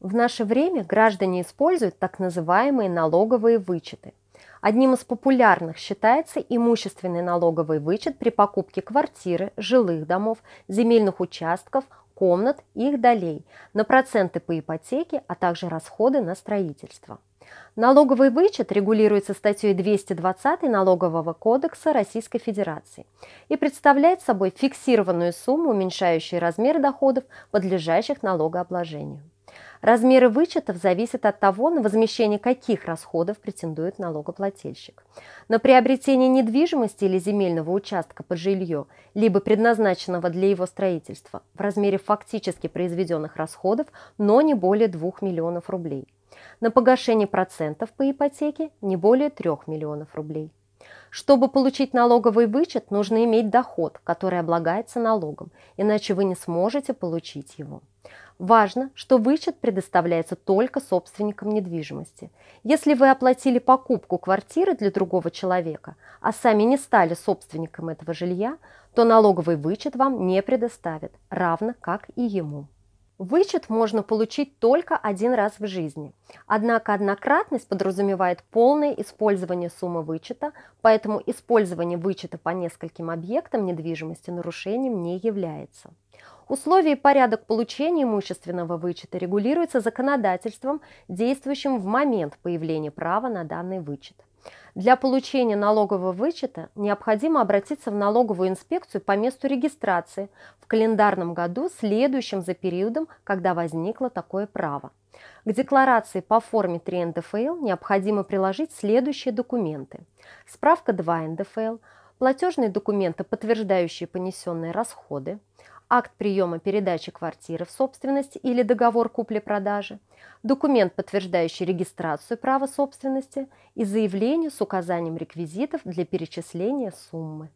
В наше время граждане используют так называемые налоговые вычеты. Одним из популярных считается имущественный налоговый вычет при покупке квартиры, жилых домов, земельных участков, комнат и их долей, на проценты по ипотеке, а также расходы на строительство. Налоговый вычет регулируется статьей 220 Налогового кодекса Российской Федерации и представляет собой фиксированную сумму, уменьшающую размер доходов, подлежащих налогообложению. Размеры вычетов зависят от того, на возмещение каких расходов претендует налогоплательщик. На приобретение недвижимости или земельного участка под жилье, либо предназначенного для его строительства, в размере фактически произведенных расходов, но не более 2 миллионов рублей. На погашение процентов по ипотеке не более 3 миллионов рублей. Чтобы получить налоговый вычет, нужно иметь доход, который облагается налогом, иначе вы не сможете получить его. Важно, что вычет предоставляется только собственникам недвижимости. Если вы оплатили покупку квартиры для другого человека, а сами не стали собственником этого жилья, то налоговый вычет вам не предоставят, равно как и ему. Вычет можно получить только один раз в жизни. Однако однократность подразумевает полное использование суммы вычета, поэтому использование вычета по нескольким объектам недвижимости нарушением не является. Условия и порядок получения имущественного вычета регулируются законодательством, действующим в момент появления права на данный вычет. Для получения налогового вычета необходимо обратиться в налоговую инспекцию по месту регистрации в календарном году, следующем за периодом, когда возникло такое право. К декларации по форме 3 НДФЛ необходимо приложить следующие документы. Справка 2 НДФЛ, платежные документы, подтверждающие понесенные расходы, акт приема передачи квартиры в собственность или договор купли-продажи, документ, подтверждающий регистрацию права собственности и заявление с указанием реквизитов для перечисления суммы.